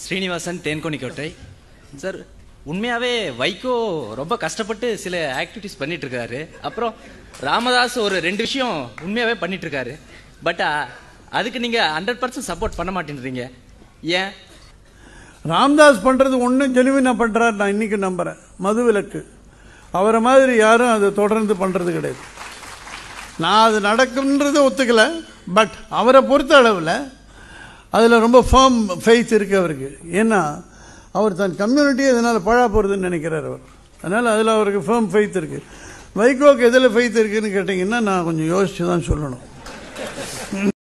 ஸ்ரீனிவாசன் தேன்கோணிக்கோட்டை கோட்டை சார் உண்மையாகவே வைகோ ரொம்ப கஷ்டப்பட்டு சில ஆக்டிவிட்டிஸ் பண்ணிட்டு இருக்காரு அப்புறம் ராமதாஸ் ஒரு ரெண்டு விஷயம் உண்மையாகவே பண்ணிட்டு இருக்காரு பட் அதுக்கு நீங்கள் ஹண்ட்ரட் பர்சன்ட் சப்போர்ட் பண்ண மாட்டேன்றீங்க ஏன் ராம்தாஸ் பண்ணுறது ஒன்றும் ஜெனுவினாக பண்ணுறாரு நான் இன்றைக்கி நம்புகிறேன் மதுவிலக்கு அவரை மாதிரி யாரும் அதை தொடர்ந்து பண்ணுறது கிடையாது நான் அது நடக்கும்ன்றதை ஒத்துக்கலை பட் அவரை பொறுத்த அளவில் அதில் ரொம்ப ஃபார்ம் ஃபெய்த் இருக்குது அவருக்கு ஏன்னா அவர் தன் கம்யூனிட்டியை இதனால் பழா போகிறதுன்னு நினைக்கிறார் அவர் அதனால் அதில் அவருக்கு ஃபார்ம் ஃபெய்த் இருக்குது வைகோக்கு எதில் ஃபெய்த் இருக்குதுன்னு கேட்டிங்கன்னா நான் கொஞ்சம் யோசித்து தான் சொல்லணும்